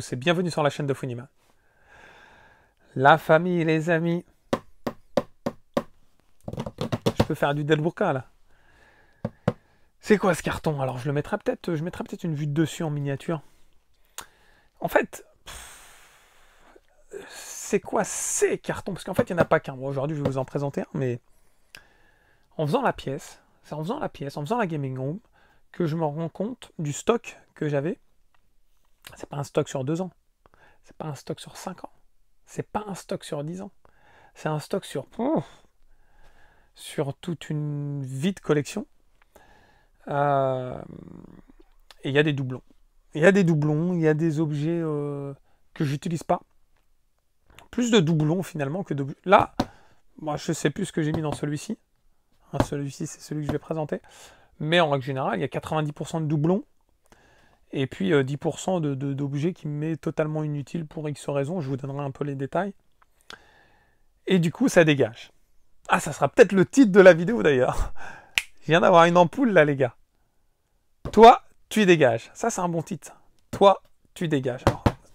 c'est bienvenue sur la chaîne de Funima. La famille, les amis. Je peux faire du Delburka là. C'est quoi ce carton Alors je le mettrai peut-être, je mettrai peut-être une vue dessus en miniature. En fait, c'est quoi ces cartons Parce qu'en fait, il n'y en a pas qu'un. aujourd'hui, je vais vous en présenter un, mais en faisant la pièce, c'est en faisant la pièce, en faisant la gaming room, que je me rends compte du stock que j'avais c'est pas un stock sur deux ans. C'est pas un stock sur cinq ans. C'est pas un stock sur dix ans. C'est un stock sur oh, sur toute une vie de collection. Euh, et il y a des doublons. Il y a des doublons, il y a des objets euh, que j'utilise pas. Plus de doublons finalement que de... Là, moi je sais plus ce que j'ai mis dans celui-ci. Hein, celui-ci, c'est celui que je vais présenter. Mais en règle générale, il y a 90% de doublons. Et puis 10% euh, d'objets de, d'objets qui m'est totalement inutile pour X raison, je vous donnerai un peu les détails. Et du coup, ça dégage. Ah, ça sera peut-être le titre de la vidéo d'ailleurs. Je viens d'avoir une ampoule là, les gars. Toi, tu dégages. Ça, c'est un bon titre. Toi, tu dégages.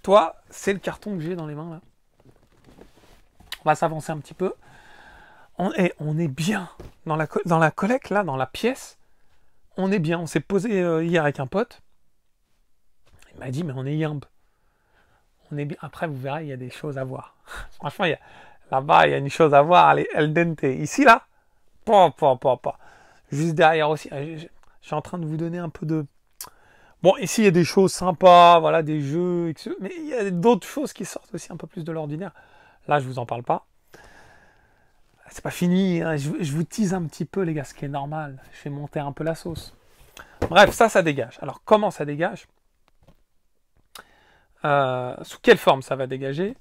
toi, c'est le carton que j'ai dans les mains là. On va s'avancer un petit peu. On est, on est bien dans la, dans la collecte là, dans la pièce. On est bien. On s'est posé euh, hier avec un pote. Il m'a dit, mais on est yimp. On est bien. Après, vous verrez, il y a des choses à voir. Franchement, il y là-bas, il y a une chose à voir. Allez, El Dente. Ici, là, pas, Juste derrière aussi. Ah, je, suis en train de vous donner un peu de. Bon, ici, il y a des choses sympas, voilà, des jeux, mais il y a d'autres choses qui sortent aussi un peu plus de l'ordinaire. Là, je ne vous en parle pas. C'est pas fini, hein. je, je, vous tease un petit peu, les gars, ce qui est normal. Je fais monter un peu la sauce. Bref, ça, ça dégage. Alors, comment ça dégage euh, sous quelle forme ça va dégager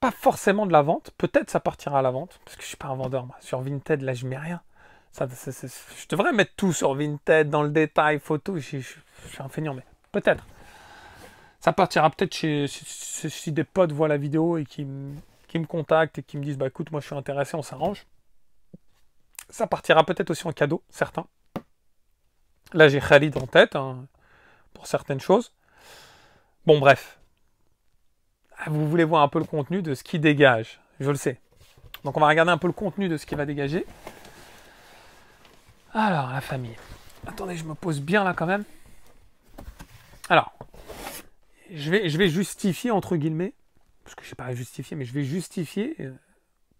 Pas forcément de la vente, peut-être ça partira à la vente, parce que je suis pas un vendeur, sur Vinted, là je mets rien. Ça, je devrais mettre tout sur Vinted, dans le détail, photo, je, suis un feignant, mais peut-être. Ça partira peut-être chez, si des potes voient la vidéo et qui, me contactent et qui me disent, bah écoute, moi je suis intéressé, on s'arrange. Ça partira peut-être aussi en cadeau, certains. Là j'ai Khalid en tête, hein, pour certaines choses. Bon, bref. Ah, vous voulez voir un peu le contenu de ce qui dégage, je le sais. Donc on va regarder un peu le contenu de ce qui va dégager. Alors, la famille. Attendez, je me pose bien là quand même. Alors, je vais, justifier entre guillemets, parce que je sais pas justifier, mais je vais justifier euh,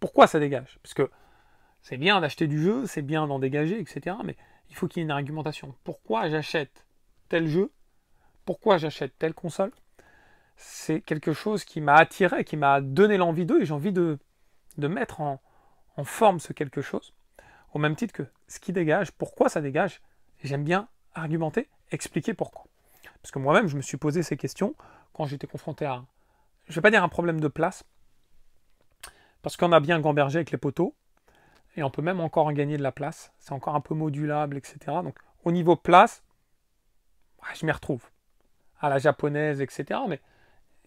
pourquoi ça dégage. Parce que c'est bien d'acheter du jeu, c'est bien d'en dégager, etc. Mais il faut qu'il y ait une argumentation. Pourquoi j'achète tel jeu pourquoi j'achète telle console, c'est quelque chose qui m'a attiré, qui m'a donné l'envie d'eux, et j'ai envie de, mettre en, forme ce quelque chose, au même titre que ce qui dégage, pourquoi ça dégage, j'aime bien argumenter, expliquer pourquoi. Parce que moi-même, je me suis posé ces questions quand j'étais confronté à, je vais pas dire un problème de place, parce qu'on a bien gambergé avec les poteaux, et on peut même encore en gagner de la place, c'est encore un peu modulable, etc. Donc au niveau place, je m'y retrouve à la japonaise, etc. Mais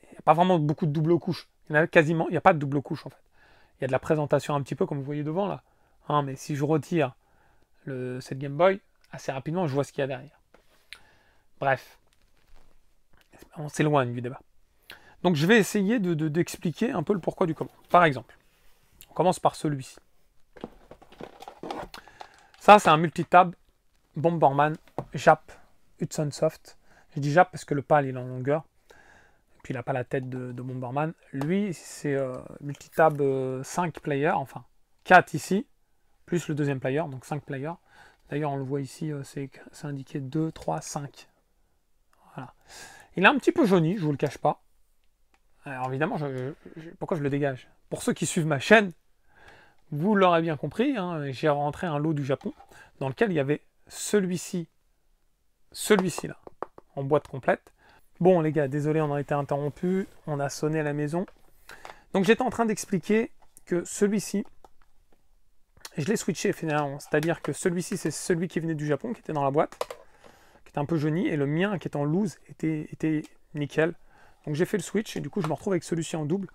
il n'y a pas vraiment beaucoup de double couche. Il n'y a quasiment, il a pas de double couche en fait. Il y a de la présentation un petit peu comme vous voyez devant là. Hein, mais si je retire le, cette Game Boy, assez rapidement, je vois ce qu'il y a derrière. Bref, on s'éloigne du débat. Donc je vais essayer d'expliquer un peu le pourquoi du comment. Par exemple, on commence par celui-ci. Ça, c'est un multitab Bomberman Jap Hudson Soft je dis Jap parce que le pal est en longueur. puis il n'a pas la tête de, Bomberman. Lui, c'est euh, multitab 5 euh, players, enfin 4 ici, plus le deuxième player, donc 5 players. D'ailleurs, on le voit ici, euh, c'est indiqué 2, 3, 5. Voilà. Il est un petit peu jauni, je vous le cache pas. Alors évidemment, pourquoi je le dégage Pour ceux qui suivent ma chaîne, vous l'aurez bien compris, hein, j'ai rentré un lot du Japon dans lequel il y avait celui-ci, celui-ci là, en boîte complète. Bon les gars, désolé, on a été interrompu, on a sonné à la maison. Donc j'étais en train d'expliquer que celui-ci, je l'ai switché finalement, c'est-à-dire que celui-ci c'est celui qui venait du Japon, qui était dans la boîte, qui était un peu jauni, et le mien qui était en loose était, était nickel. Donc j'ai fait le switch et du coup je me retrouve avec celui-ci en double.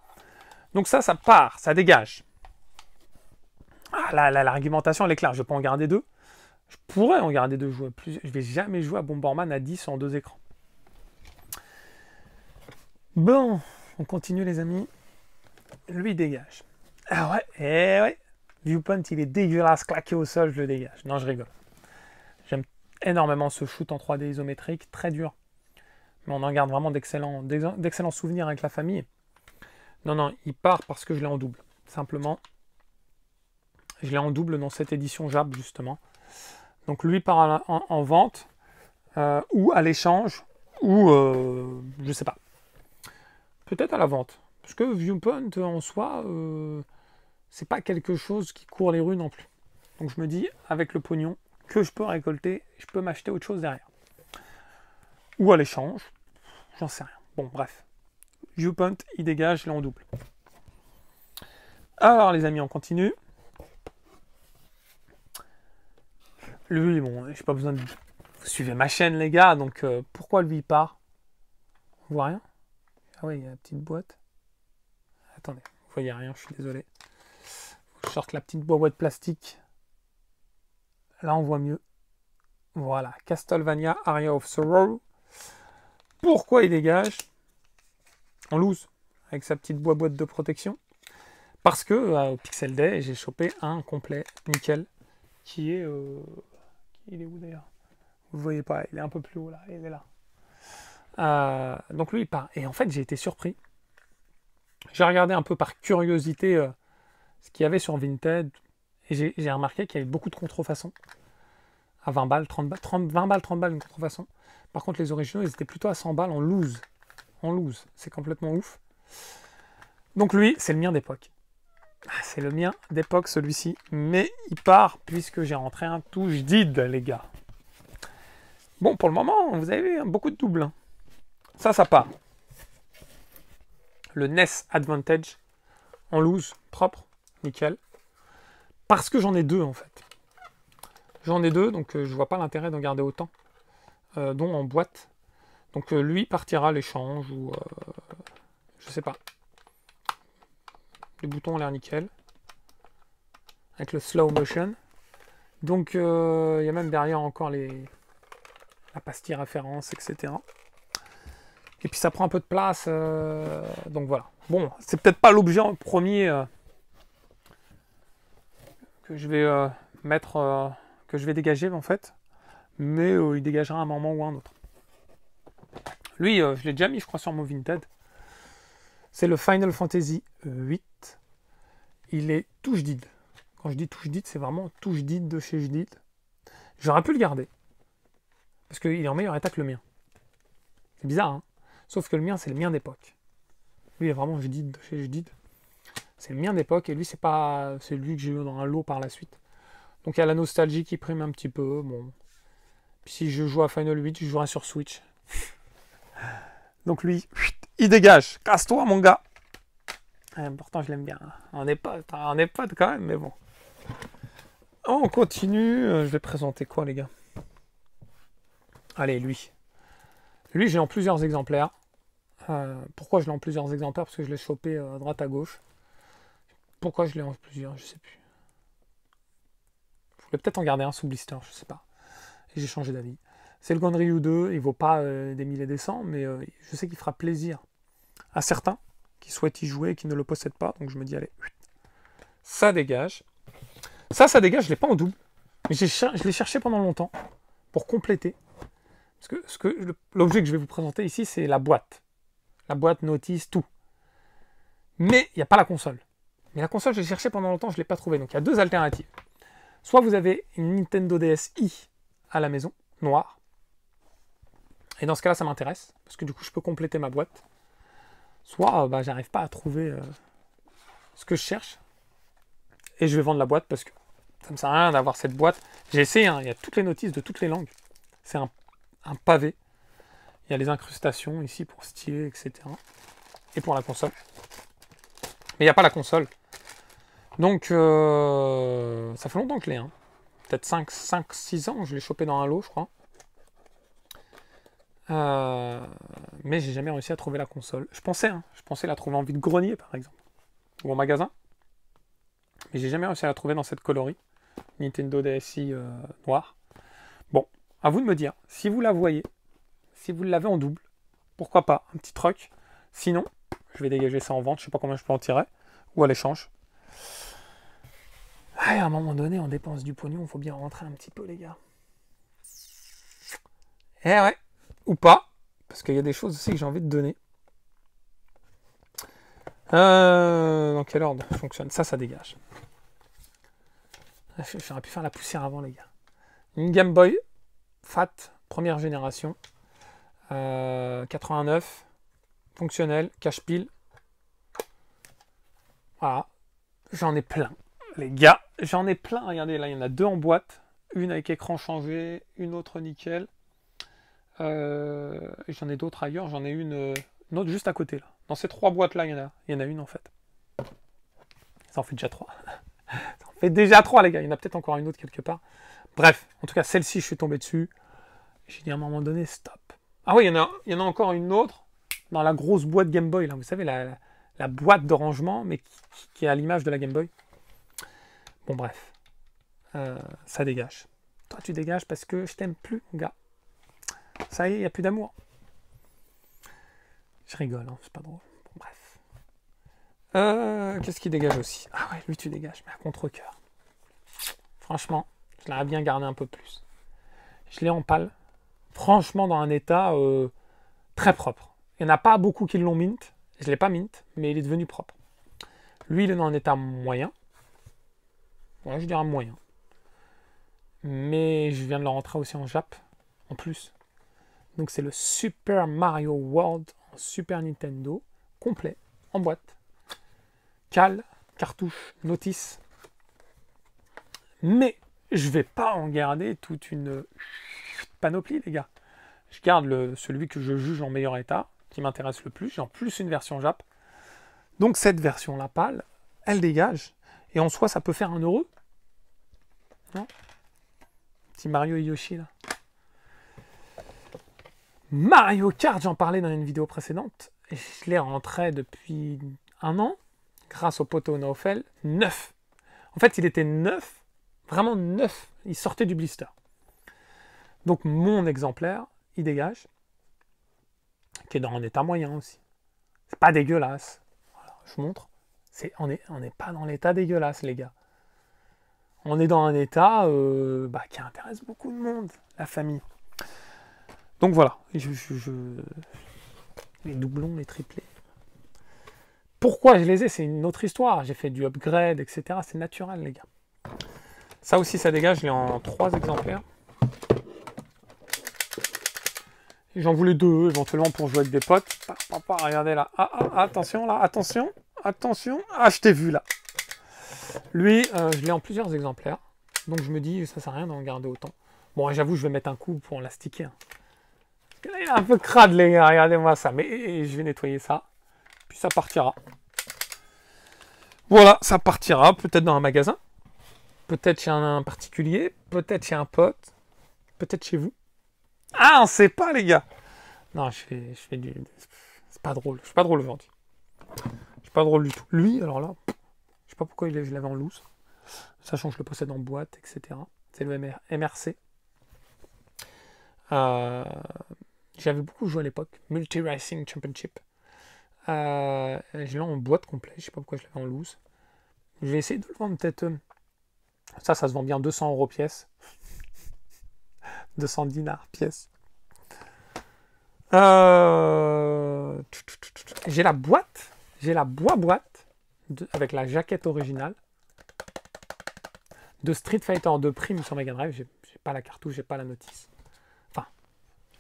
Donc ça, ça part, ça dégage. Ah là, l'argumentation elle est claire, je peux en garder deux. Je pourrais en garder deux joueurs. plus. Je vais jamais jouer à Bomberman à 10 en deux écrans. Bon, on continue les amis. Lui il dégage. Ah ouais, eh ouais. Viewpoint, il est dégueulasse, claqué au sol, je le dégage. Non, je rigole. J'aime énormément ce shoot en 3D isométrique, très dur. Mais on en garde vraiment d'excellents souvenirs avec la famille. Non, non, il part parce que je l'ai en double. Simplement, je l'ai en double dans cette édition JAB, justement. Donc lui part en, vente euh, ou à l'échange ou euh, je sais pas. Peut-être à la vente. Parce que Viewpoint euh, en soi, c'est pas quelque chose qui court les rues non plus. Donc je me dis, avec le pognon que je peux récolter, je peux m'acheter autre chose derrière. Ou à l'échange, j'en sais rien. Bon, bref. Viewpoint, il dégage, là en double. Alors les amis, on continue. Lui, bon, j'ai pas besoin de. Vous suivez ma chaîne, les gars, donc euh, pourquoi lui il part On voit rien Ah oui, il y a la petite boîte. Attendez, vous voyez rien, je suis désolé. je sorte la petite boîte plastique. Là, on voit mieux. Voilà, Castlevania Aria of Sorrow. Pourquoi il dégage On loose, avec sa petite boîte de protection. Parce que euh, au Pixel Day, j'ai chopé un complet nickel qui est euh, il est où d'ailleurs Vous ne voyez pas, il est un peu plus haut là, il est là. Euh, donc lui, il part. Et en fait, j'ai été surpris. J'ai regardé un peu par curiosité euh, ce qu'il y avait sur Vinted. Et j'ai remarqué qu'il y avait beaucoup de contrefaçons. À 20 balles, 30 balles, 30, 20 balles, 30 balles une contrefaçon. Par contre, les originaux, ils étaient plutôt à 100 balles en loose. En loose. C'est complètement ouf. Donc lui, c'est le mien d'époque. Ah, c'est le mien d'époque celui-ci, mais il part puisque j'ai rentré un touche did, les gars. Bon, pour le moment, vous avez vu, hein, beaucoup de doubles. Hein. Ça, ça part. Le NES Advantage en loose, propre, nickel. Parce que j'en ai deux en fait. J'en ai deux, donc je euh, je vois pas l'intérêt d'en garder autant, euh, dont en boîte. Donc euh, lui partira l'échange ou je sais pas bouton boutons l'air nickel. Avec le slow motion. Donc euh, il y a même derrière encore les la pastille référence, etc. Et puis ça prend un peu de place. Euh, donc voilà. Bon, c'est peut-être pas l'objet premier euh, que je vais mettre, que je vais dégager en fait. Mais il dégagera un moment ou un autre. Lui, je l'ai déjà mis, je crois, sur mon Vinted c'est le Final Fantasy VIII. Il est touche did. Quand je dis touche did, c'est vraiment touche did de chez Jdid. J'aurais pu le garder. Parce qu'il est en meilleur état que le mien. C'est bizarre, hein Sauf que le mien, c'est le mien d'époque. Lui, est vraiment Jdid de chez Jdid. C'est le mien d'époque et lui, c'est pas lui que j'ai eu dans un lot par la suite. Donc il y a la nostalgie qui prime un petit peu. Bon. Puis si je joue à Final 8, je jouerai sur Switch. Donc lui, il dégage. Casse-toi, mon gars. Ah, pourtant, je l'aime bien. On est pas, hein. on est quand même, mais bon. On continue. Euh, je vais présenter quoi, les gars Allez, lui. Lui, j'ai en plusieurs exemplaires. Euh, pourquoi je l'ai en plusieurs exemplaires Parce que je l'ai chopé euh, à droite à gauche. Pourquoi je l'ai en plusieurs Je sais plus. Je voulais peut-être en garder un sous blister, je sais pas. j'ai changé d'avis. C'est le u 2, il vaut pas des des milliers des cents, mais je sais qu'il fera plaisir à certains qui souhaitent y jouer et qui ne le possèdent pas. Donc je me dis, allez, ça dégage. Ça, ça dégage, je l'ai pas en double. Mais je l'ai cherché pendant longtemps pour compléter. Parce que, que l'objet que je vais vous présenter ici, c'est la boîte. La boîte, notice, tout. Mais il n'y a pas la console. Mais la console, je l'ai cherché pendant longtemps, je ne l'ai pas trouvé Donc il y a deux alternatives. Soit vous avez une Nintendo DSi à la maison, noire. Et dans ce cas-là, ça m'intéresse. Parce que du coup, je peux compléter ma boîte soit euh, bah, j'arrive pas à trouver euh, ce que je cherche et je vais vendre la boîte parce que ça me sert à rien d'avoir cette boîte. J'ai essayé, hein, il y a toutes les notices de toutes les langues. C'est un, pavé. Il y a les incrustations ici pour styler, etc. Et pour la console. Mais il n'y a pas la console. Donc, euh, ça fait longtemps que je l'ai. Hein. Peut-être 5, 5, 6 ans, je l'ai chopé dans un lot, je crois. Euh, mais j'ai jamais réussi à trouver la console. Je pensais, hein. je pensais la trouver en de grenier par exemple, ou en magasin. Mais j'ai jamais réussi à la trouver dans cette colorie Nintendo DSi euh, noire. Bon, à vous de me dire si vous la voyez, si vous l'avez en double, pourquoi pas un petit truc. Sinon, je vais dégager ça en vente. Je sais pas combien je peux en tirer ou à l'échange. à un moment donné, on dépense du pognon, Il faut bien rentrer un petit peu, les gars. Eh ouais ou pas, parce qu'il y a des choses aussi que j'ai envie de donner. Euh, dans quel ordre fonctionne Ça, ça dégage. J'aurais pu faire la poussière avant, les gars. Une Game Boy Fat, première génération, 89, euh, fonctionnel, cache-pile. Voilà, ah, j'en ai plein, les gars. J'en ai plein, regardez, là, il y en a deux en boîte. Une avec écran changé, une autre nickel. Euh, j'en ai d'autres ailleurs, j'en ai euh, une, autre juste à côté là. Dans ces trois boîtes là, il y en a, une en fait. Ça en fait déjà trois. Ça en fait déjà trois les gars, il y en a peut-être encore une autre quelque part. Bref, en tout cas celle-ci je suis tombé dessus. J'ai dit à un moment donné stop. Ah oui, il y en a, il y en a encore une autre dans la grosse boîte Game Boy là, vous savez la, boîte de rangement mais qui, est à l'image de la Game Boy. Bon bref, euh, ça dégage. Toi tu dégages parce que je t'aime plus, gars. Ça y est, il n'y a plus d'amour. Je rigole, hein, c'est pas drôle. bref. Euh, qu'est-ce qui dégage aussi Ah ouais, lui tu dégages, mais à contre-coeur. Franchement, je l'aurais bien gardé un peu plus. Je l'ai en pâle. Franchement, dans un état euh, très propre. Il n'y en a pas beaucoup qui l'ont mint. Je ne l'ai pas mint, mais il est devenu propre. Lui, il est dans un état moyen. Ouais, je dirais moyen. Mais je viens de le rentrer aussi en Jap, en plus. Donc c'est le Super Mario World en Super Nintendo, complet, en boîte. Cale, cartouche, notice. Mais je vais pas en garder toute une panoplie, les gars. Je garde le, celui que je juge en meilleur état, qui m'intéresse le plus. J'ai en plus une version Jap. Donc cette version-là pâle, elle dégage. Et en soi, ça peut faire un heureux. Non Petit Mario Yoshi, là. Mario Kart, j'en parlais dans une vidéo précédente. Je l'ai rentré depuis un an, grâce au poteau Nofel, neuf. En fait, il était neuf, vraiment neuf. Il sortait du blister. Donc mon exemplaire, il dégage, qui est dans un état moyen aussi. C'est pas dégueulasse. je montre. on n'est pas dans l'état dégueulasse, les gars. On est dans un état euh, bah, qui intéresse beaucoup de monde, la famille. Donc voilà, les doublons, les triplés. Pourquoi je les ai, c'est une autre histoire. J'ai fait du upgrade, etc. C'est naturel, les gars. Ça aussi, ça dégage. Je l'ai en trois exemplaires. J'en voulais deux, éventuellement, pour jouer avec des potes. regardez là. Ah, ah, ah, attention, là. Attention. Attention. Ah, je t'ai vu, là. Lui, euh, je l'ai en plusieurs exemplaires. Donc, je me dis, ça sert à rien d'en garder autant. Bon, j'avoue, je vais mettre un coup pour en l'astiquer. Hein il est un peu crade, hein, les gars. Regardez-moi ça. Mais je vais nettoyer ça. Puis ça partira. Voilà, ça partira peut-être dans un magasin. Peut-être chez un particulier. Peut-être chez un pote. Peut-être chez vous. Ah, on sait pas, les gars. Non, je fais, je fais du. C'est pas drôle. Je suis pas drôle aujourd'hui. Je suis pas drôle du tout. Lui, alors là, je sais pas pourquoi je l'avais en loose. Sachant que je le possède en boîte, etc. C'est le MRC. Euh, j'avais beaucoup joué à l'époque. Multi Racing Championship. Euh, je l'ai en boîte complète. Je ne sais pas pourquoi je l'avais en loose. Je vais essayer de le vendre peut-être. Euh, ça, ça se vend bien 200 euros pièce. 200 dinars pièce. Euh, j'ai la boîte. J'ai la bois-boîte avec la jaquette originale de Street Fighter 2 Prime sur Mega Drive. J'ai pas la cartouche, j'ai pas la notice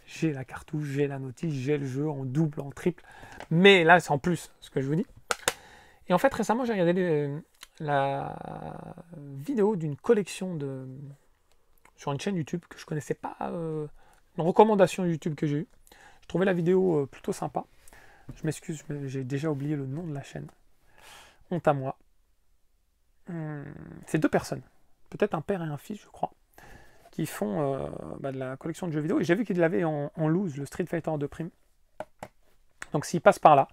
j'ai la cartouche, j'ai la notice, j'ai le jeu en double, en triple. Mais là, c'est en plus ce que je vous dis. Et en fait, récemment, j'ai regardé la vidéo d'une collection de sur une chaîne YouTube que je ne connaissais pas, euh, une recommandation YouTube que j'ai eue. Je trouvais la vidéo euh, plutôt sympa. Je m'excuse, j'ai déjà oublié le nom de la chaîne. Honte à moi. Hum, c'est deux personnes, peut-être un père et un fils, je crois qui font euh, bah, de la collection de jeux vidéo. Et j'ai vu qu'ils l'avaient en, loose, le Street Fighter 2 Prime. Donc s'il passe par là,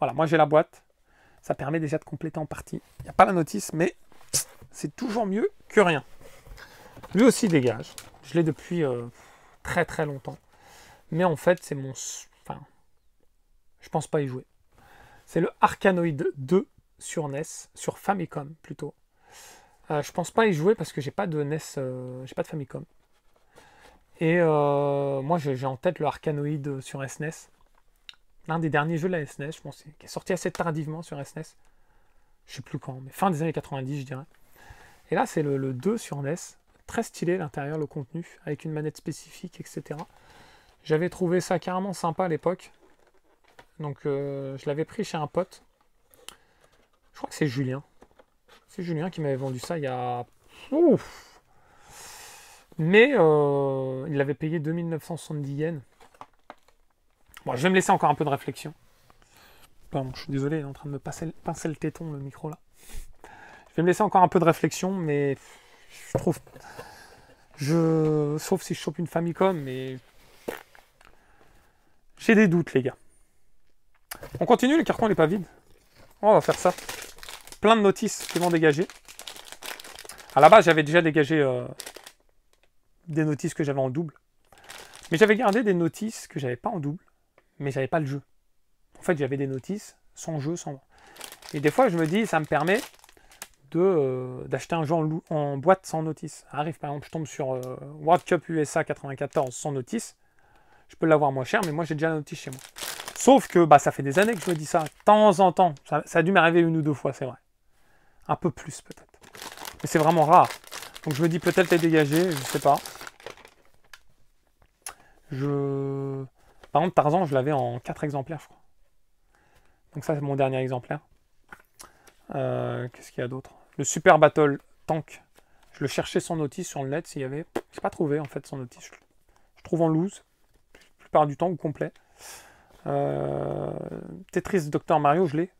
voilà, moi j'ai la boîte. Ça permet déjà de compléter en partie. Il n'y a pas la notice, mais c'est toujours mieux que rien. Lui aussi dégage. Je l'ai depuis euh, très très longtemps. Mais en fait, c'est mon... Enfin, je pense pas y jouer. C'est le Arcanoïde 2 sur NES, sur Famicom plutôt. Euh, je pense pas y jouer parce que j'ai pas de NES, euh, j'ai pas de Famicom. Et euh, moi j'ai en tête le Arcanoid sur SNES. E L'un des derniers jeux de la SNES, e je pense, qui est sorti assez tardivement sur SNES. E je sais plus quand, mais fin des années 90 je dirais. Et là c'est le, le, 2 sur NES. Très stylé l'intérieur, le contenu, avec une manette spécifique, etc. J'avais trouvé ça carrément sympa à l'époque. Donc je l'avais pris chez un pote. Je crois que c'est Julien, c'est Julien qui m'avait vendu ça il y a. Mais euh, il l'avait payé 2970 yens. Bon, je vais me laisser encore un peu de réflexion. Pardon, je suis désolé, il est en train de me pincer, le téton, le micro là. Je vais me laisser encore un peu de réflexion, mais je trouve. Je... Sauf si je chope une Famicom, mais. J'ai des doutes, les gars. On continue, le carton n'est pas vide. On va faire ça plein de notices qui vont dégager. À la base, j'avais déjà dégagé euh, des notices que j'avais en double. Mais j'avais gardé des notices que j'avais pas en double, mais j'avais pas le jeu. En fait, j'avais des notices sans jeu, sans. Et des fois, je me dis, ça me permet de euh, d'acheter un jeu en, boîte sans notice. Arrive, par exemple, je tombe sur euh, World Cup USA 94 sans notice. Je peux l'avoir moins cher, mais moi, j'ai déjà la notice chez moi. Sauf que bah, ça fait des années que je me dis ça. De temps en temps, ça, ça a dû m'arriver une ou deux fois, c'est vrai un peu plus peut-être. Mais c'est vraiment rare. Donc je me dis peut-être t'es dégagé, je sais pas. Je... Par contre, Tarzan, je l'avais en 4 exemplaires, je crois. Donc ça, c'est mon dernier exemplaire. Euh, qu'est-ce qu'il y a d'autre Le Super Battle Tank. Je le cherchais sans notice sur le net, s'il y avait... Je pas trouvé, en fait, sans notice. Je, trouve en loose, la plupart du temps, ou complet. Euh, Tetris Docteur Mario, je l'ai.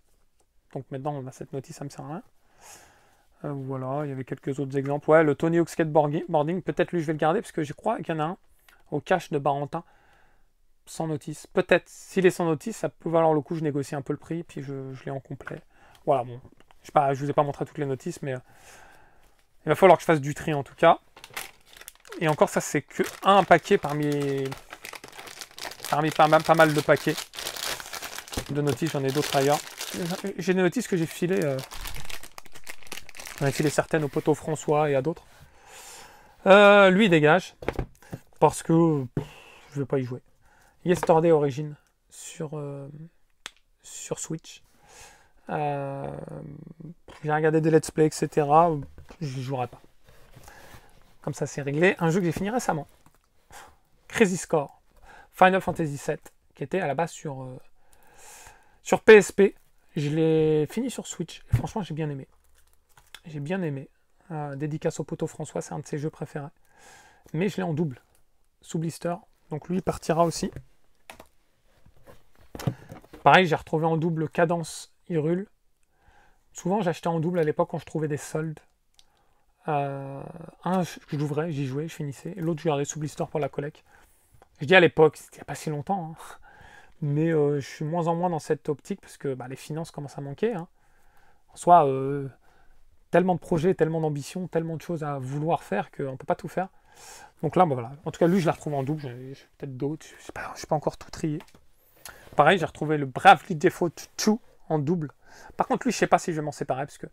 Donc maintenant, cette notice, ça me sert à rien. Euh, voilà, il y avait quelques autres exemples. Ouais, le Tony Hawk Skateboarding, peut-être lui je vais le garder parce que je crois qu'il y en a un au cache de Barentin. Sans notice. Peut-être. S'il est sans notice, ça peut valoir le coup. Je négocie un peu le prix, puis je, l'ai en complet. Voilà, bon. Je ne vous ai pas montré toutes les notices, mais euh, il va falloir que je fasse du tri en tout cas. Et encore, ça, c'est que un paquet parmi, parmi pas, mal, de paquets de notices. J'en ai d'autres ailleurs. J'ai des notices que j'ai filées. Euh, il est filé certaines au poteau François et à d'autres. Euh, lui, dégage. Parce que je ne vais pas y jouer. Yesterday Origin sur, euh, sur Switch. Euh, j'ai regardé des let's play, etc. Je ne jouerai pas. Comme ça, c'est réglé. Un jeu que j'ai fini récemment. Crazy Score. Final Fantasy VII. Qui était à la base sur, sur PSP. Je l'ai fini sur Switch. franchement, j'ai bien aimé. J'ai bien aimé. Euh, dédicace au poteau François, c'est un de ses jeux préférés. Mais je l'ai en double, sous blister. Donc lui, partira aussi. Pareil, j'ai retrouvé en double Cadence Hyrule. Souvent, j'achetais en double à l'époque quand je trouvais des soldes. Euh, un, j'ouvrais, j'y jouais, je finissais. L'autre, je gardais sous blister pour la collecte. Je dis à l'époque, c'était il n'y a pas si longtemps. Hein. Mais euh, je suis moins en moins dans cette optique parce que bah, les finances commencent à manquer. Hein. En soi, euh, tellement de projets, tellement d'ambitions, tellement de choses à vouloir faire qu'on ne peut pas tout faire. Donc là, bah, voilà. En tout cas, lui, je la retrouve en double. J'ai peut-être d'autres. Je ne pas, Je suis pas encore tout trié. Pareil, j'ai retrouvé le brave Default 2 en double. Par contre, lui, je sais pas si je vais m'en séparer parce que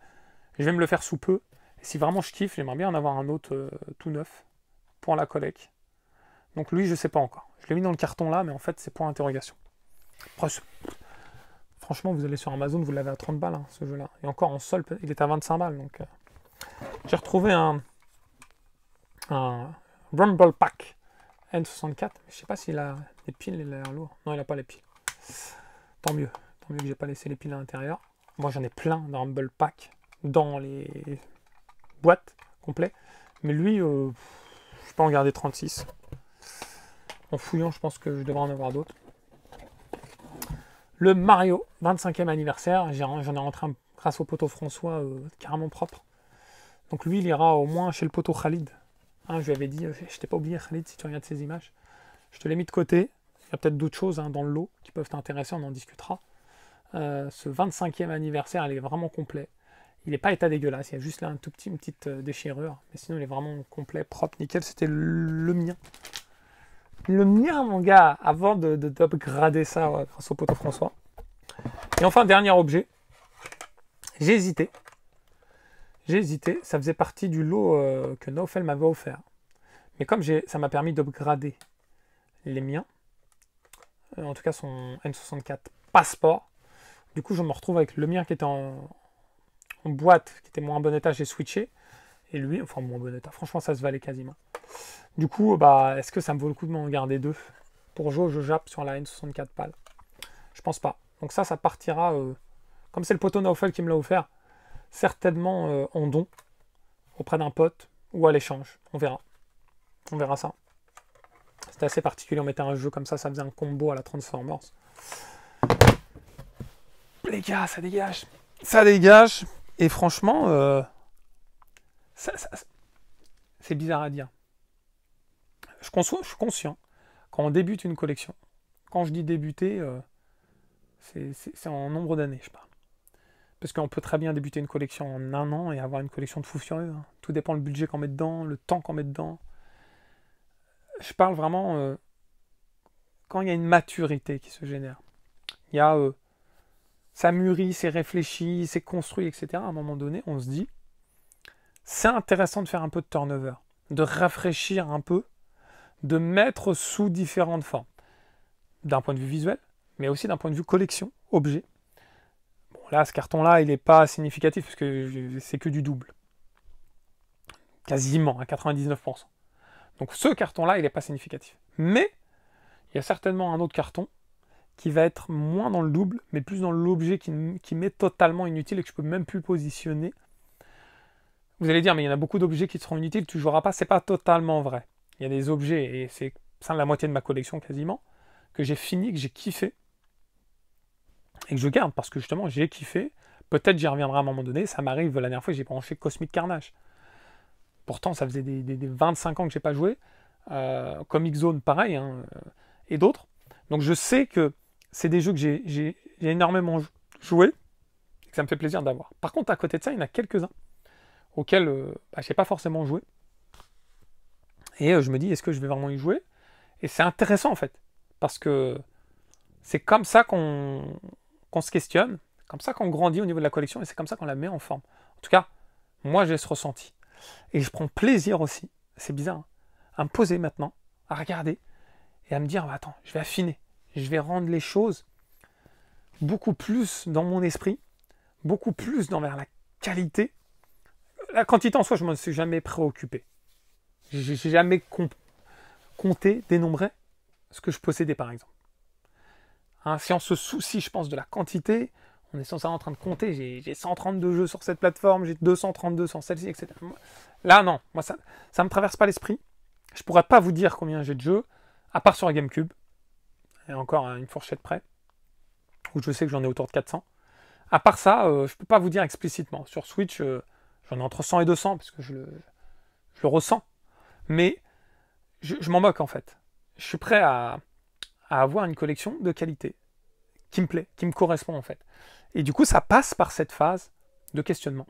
je vais me le faire sous peu. Et si vraiment je kiffe, j'aimerais bien en avoir un autre euh, tout neuf pour la collecte. Donc lui, je sais pas encore. Je l'ai mis dans le carton là, mais en fait, c'est point interrogation. Franchement, vous allez sur Amazon, vous l'avez à 30 balles, hein, ce jeu-là. Et encore en sol, il est à 25 balles. Donc, euh. J'ai retrouvé un, un Rumble Pack N64. Je sais pas s'il a les piles, il a l'air lourd. Non, il n'a pas les piles. Tant mieux. Tant mieux que j'ai pas laissé les piles à l'intérieur. Moi, j'en ai plein de Rumble Pack dans les boîtes complètes. Mais lui, je euh, je peux en garder 36. En fouillant, je pense que je devrais en avoir d'autres le Mario 25e anniversaire. J'en ai rentré un, grâce au poteau François euh, carrément propre. Donc lui, il ira au moins chez le poteau Khalid. Hein, je lui avais dit, euh, je t'ai pas oublié Khalid si tu regardes ces images. Je te l'ai mis de côté. Il y a peut-être d'autres choses hein, dans le lot qui peuvent t'intéresser, on en discutera. Euh, ce 25e anniversaire, il est vraiment complet. Il n'est pas état dégueulasse, il y a juste là un tout petit, une petite déchirure. Mais sinon, il est vraiment complet, propre, nickel. C'était le mien le mien, mon gars, avant de, ça grâce au poteau François. Et enfin, dernier objet. J'ai hésité. J'ai hésité. Ça faisait partie du lot euh, que Nofel m'avait offert. Mais comme ça m'a permis d'upgrader les miens, euh, en tout cas son N64 passeport, du coup, je me retrouve avec le mien qui était en, boîte, qui était moins en bon état, j'ai switché. Et lui, enfin, moins bon état. Franchement, ça se valait quasiment. Du coup, euh, bah, est-ce que ça me vaut le coup de m'en garder deux Pour Jo, je jappe sur la N64 PAL Je pense pas. Donc ça, ça partira, euh, comme c'est le poteau Naufel qui me l'a offert, certainement euh, en don, auprès d'un pote, ou à l'échange. On verra. On verra ça. C'était assez particulier, on mettait un jeu comme ça, ça faisait un combo à la Transformers. Les gars, ça dégage. Ça dégage. Et franchement, ça, c'est bizarre à dire je, suis conscient. Quand on débute une collection, quand je dis débuter, euh, c'est en nombre d'années, je parle. Parce qu'on peut très bien débuter une collection en un an et avoir une collection de fou furieux. Hein. Tout dépend le budget qu'on met dedans, le temps qu'on met dedans. Je parle vraiment euh, quand il y a une maturité qui se génère. Il y a euh, ça mûrit, c'est réfléchi, c'est construit, etc. À un moment donné, on se dit, c'est intéressant de faire un peu de turnover, de rafraîchir un peu de mettre sous différentes formes, d'un point de vue visuel, mais aussi d'un point de vue collection, objet. Bon, là, ce carton-là, il n'est pas significatif parce que c'est que du double. Quasiment, à hein, 99%. Donc ce carton-là, il n'est pas significatif. Mais il y a certainement un autre carton qui va être moins dans le double, mais plus dans l'objet qui, m'est totalement inutile et que je peux même plus positionner. Vous allez dire, mais il y en a beaucoup d'objets qui seront inutiles, tu joueras pas, c'est pas totalement vrai il y a des objets, et c'est la moitié de ma collection quasiment, que j'ai fini, que j'ai kiffé, et que je garde, parce que justement, j'ai kiffé. Peut-être j'y reviendrai à un moment donné. Ça m'arrive, la dernière fois, que j'ai branché Cosmic Carnage. Pourtant, ça faisait des, 25 ans que je n'ai pas joué. Euh, Comic Zone, pareil, hein, euh, et d'autres. Donc je sais que c'est des jeux que j'ai énormément joué, et que ça me fait plaisir d'avoir. Par contre, à côté de ça, il y en a quelques-uns auxquels euh, bah, je n'ai pas forcément joué. Et euh, je me dis, est-ce que je vais vraiment y jouer Et c'est intéressant en fait, parce que c'est comme ça qu'on se questionne, comme ça qu'on grandit au niveau de la collection, et c'est comme ça qu'on la met en forme. En tout cas, moi j'ai ce ressenti. Et je prends plaisir aussi, c'est bizarre, hein, à me poser maintenant, à regarder, et à me dire, attends, je vais affiner, je vais rendre les choses beaucoup plus dans mon esprit, beaucoup plus dans vers la qualité. La quantité en soi, je ne m'en suis jamais préoccupé. J'ai jamais compté, dénombré ce que je possédais par exemple. Hein, si on se soucie, je pense, de la quantité, on est sans en train de compter. J'ai 132 jeux sur cette plateforme, j'ai 232 sur celle-ci, etc. Là, non, moi ça ne me traverse pas l'esprit. Je pourrais pas vous dire combien j'ai de jeux, à part sur la GameCube, et encore hein, une fourchette près, où je sais que j'en ai autour de 400. À part ça, je euh, je peux pas vous dire explicitement. Sur Switch, euh, j'en ai entre 100 et 200, parce que je le ressens mais je, m'en moque en fait. Je suis prêt à, avoir une collection de qualité qui me plaît, qui me correspond en fait. Et du coup, ça passe par cette phase de questionnement,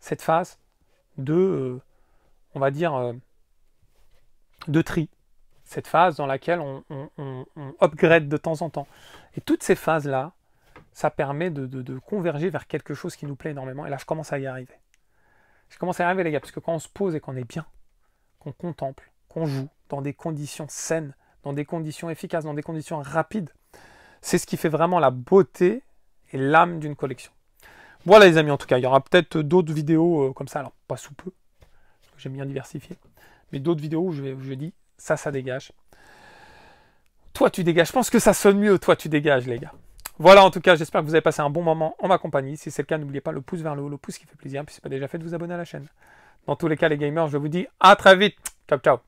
cette phase de, euh, on va dire, euh, de tri, cette phase dans laquelle on, upgrade de temps en temps. Et toutes ces phases-là, ça permet de converger vers quelque chose qui nous plaît énormément. Et là, je commence à y arriver. Je commence à y arriver, les gars, parce que quand on se pose et qu'on est bien, qu'on contemple, qu'on joue dans des conditions saines, dans des conditions efficaces, dans des conditions rapides. C'est ce qui fait vraiment la beauté et l'âme d'une collection. Voilà les amis, en tout cas, il y aura peut-être d'autres vidéos euh, comme ça, alors pas sous peu, parce j'aime bien diversifier, mais d'autres vidéos où je, vais, dis ça, ça dégage. Toi, tu dégages. Je pense que ça sonne mieux, toi, tu dégages, les gars. Voilà, en tout cas, j'espère que vous avez passé un bon moment en ma compagnie. Si c'est le cas, n'oubliez pas le pouce vers le haut, le pouce qui fait plaisir. Puis, si ce n'est pas déjà fait, de vous abonner à la chaîne. Dans tous les cas, les gamers, je vous dis à très vite. Ciao, ciao.